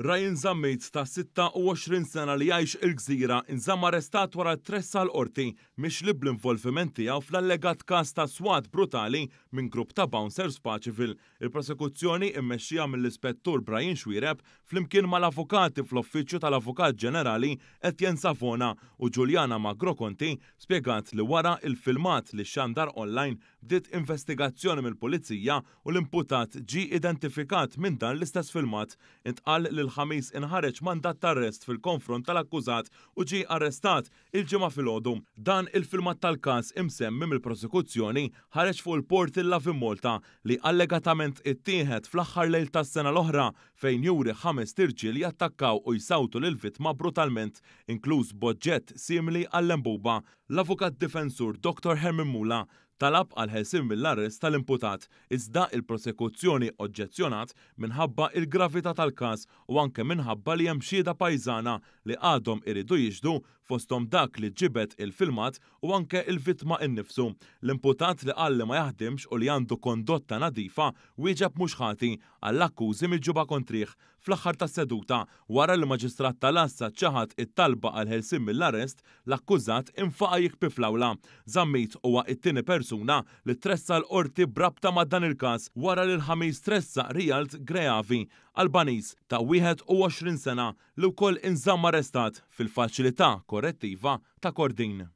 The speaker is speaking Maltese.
Ryan Zammit ta' 26 sena li jgħix il-gżira inżamm arrestat wara tressa l-qorti miex li bl-involviment tiegħu fl-allegat każ ta' swat brutali minn grupp ta' bouncers paċivil. Il-prosekuzzjoni immexxija mill-ispettur Brian Xwireb flimkien mal-avukati fl offiċċju tal-Avukat Ġenerali Etienne Savona u Giuliana Magro spiegat spjegat li wara il-filmat li xandar online bdiet investigazzjoni mill-Pulizija u l-imputat ġi identifikat minn dan l-istess filmat intqal lil il-ħamis inħareġ mandat tarrest fil-konfront tal-akkużat u ġi arrestat il-ġimgħa filgħodu. Dan il-filmat tal-każ imsemmi il prosekuzzjoni ħareġ fuq il-port illa Malta li allegatament ittieħed fl-aħħar lejl tas-sena l-oħra fejn juri ħames tirġiel jattakkaw u jsawtu lil vittma brutalment, inkluż boġġett simili għall-embuba. L-avukat difensur Dr. Hermin Mula talab għal ħelsim mill-arrest tal-imputat iżda il-prosekuzzjoni oġġezzjonat minħabba il-gravità tal-każ u anke minħabba li hemm xhieda pajżana li għadhom iridu jiġdu fostom dak li ġibet il-filmat u anke il-vitma innifsu. L-imputat li għalli ma jaħdimx u li għandu kondotta nadifa wieġeb mhux ħati għall-akkużi mill-ġuba kontriħ fl-aħħar ta' seduta wara l maġistrat tal-assa ċaħat it-talba għal ħelsim mill-arrest l-akkużat infaqa jikpiflawla. Zammit huwa it-tieni persuna li tressa l-qorti brabta ma' dan il-kas wara li l-ħamis tressa Rialt Greavi Albanis ta' 21 sena li wkoll inżamm arrestat fil-faċilità korrettiva ta' Kordin.